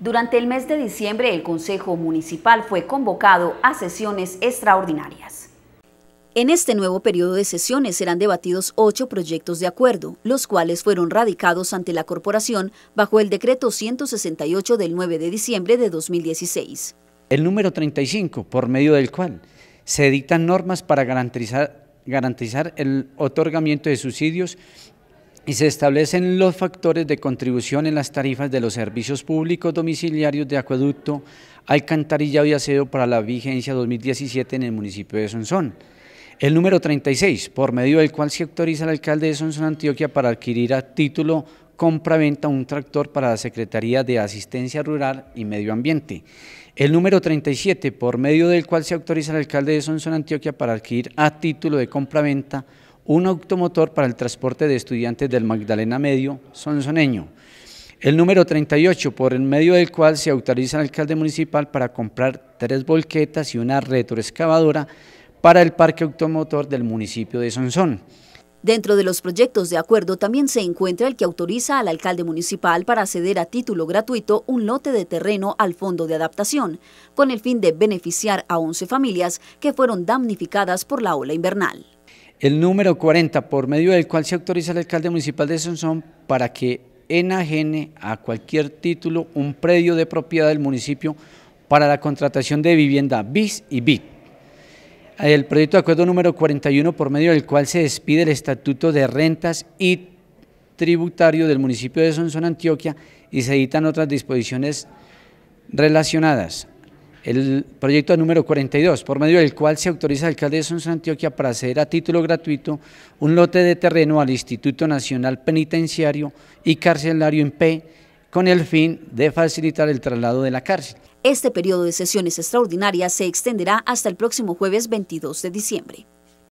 Durante el mes de diciembre, el Consejo Municipal fue convocado a sesiones extraordinarias. En este nuevo periodo de sesiones serán debatidos ocho proyectos de acuerdo, los cuales fueron radicados ante la Corporación bajo el decreto 168 del 9 de diciembre de 2016. El número 35, por medio del cual se dictan normas para garantizar garantizar el otorgamiento de subsidios y se establecen los factores de contribución en las tarifas de los servicios públicos domiciliarios de acueducto, alcantarillado y aseo para la vigencia 2017 en el municipio de Sonsón. El número 36, por medio del cual se autoriza al alcalde de Sonsón, Antioquia, para adquirir a título compra-venta un tractor para la Secretaría de Asistencia Rural y Medio Ambiente. El número 37, por medio del cual se autoriza al alcalde de Sonsón, Antioquia, para adquirir a título de compra-venta un automotor para el transporte de estudiantes del Magdalena Medio Sonsoneño. El número 38, por el medio del cual se autoriza al alcalde municipal para comprar tres volquetas y una retroexcavadora para el parque automotor del municipio de Sonsón. Dentro de los proyectos de acuerdo también se encuentra el que autoriza al alcalde municipal para ceder a título gratuito un lote de terreno al Fondo de Adaptación, con el fin de beneficiar a 11 familias que fueron damnificadas por la ola invernal el número 40, por medio del cual se autoriza al alcalde municipal de Sonsón para que enajene a cualquier título un predio de propiedad del municipio para la contratación de vivienda BIS y BIT. El proyecto de acuerdo número 41, por medio del cual se despide el Estatuto de Rentas y Tributario del municipio de Sonsón, Antioquia, y se editan otras disposiciones relacionadas el proyecto número 42, por medio del cual se autoriza al alcalde de Sonso Antioquia para hacer a título gratuito un lote de terreno al Instituto Nacional Penitenciario y Carcelario en P, con el fin de facilitar el traslado de la cárcel. Este periodo de sesiones extraordinarias se extenderá hasta el próximo jueves 22 de diciembre.